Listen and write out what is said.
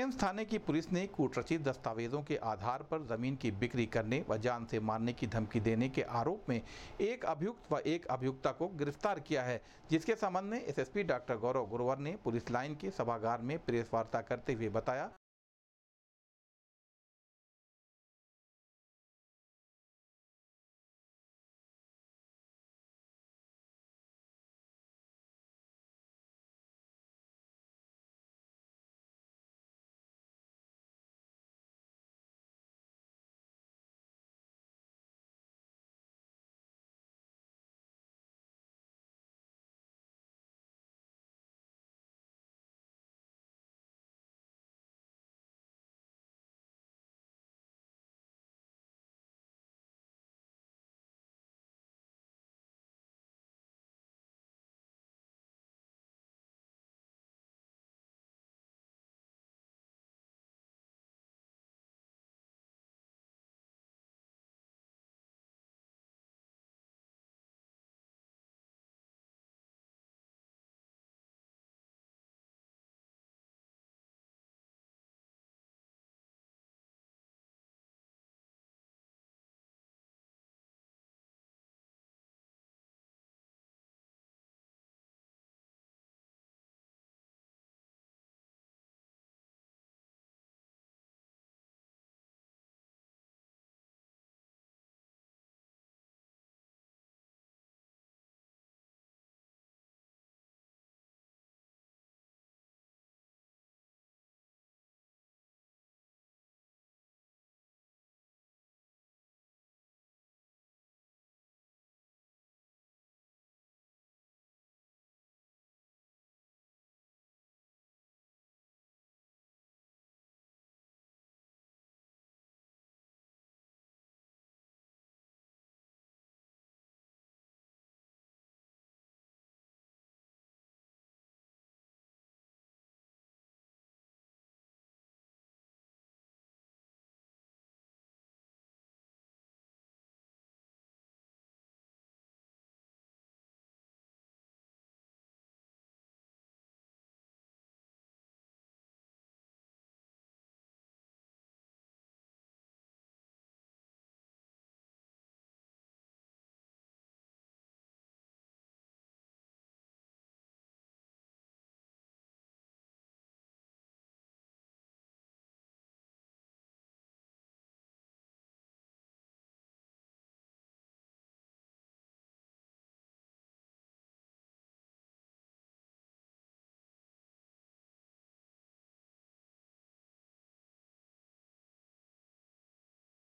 AIIMS थाने की police ने कूटरचित दस्तावेजों के आधार पर जमीन की बिक्री करने व जान से मारने की धमकी देने के आरोप में एक अभियुक्त व एक अभियुक्ता को गिरफ्तार किया है जिसके संबंध में एसएसपी डॉक्टर गौरव गुरुवर ने पुलिस लाइन के सभागार में प्रेस वार्ता करते हुए बताया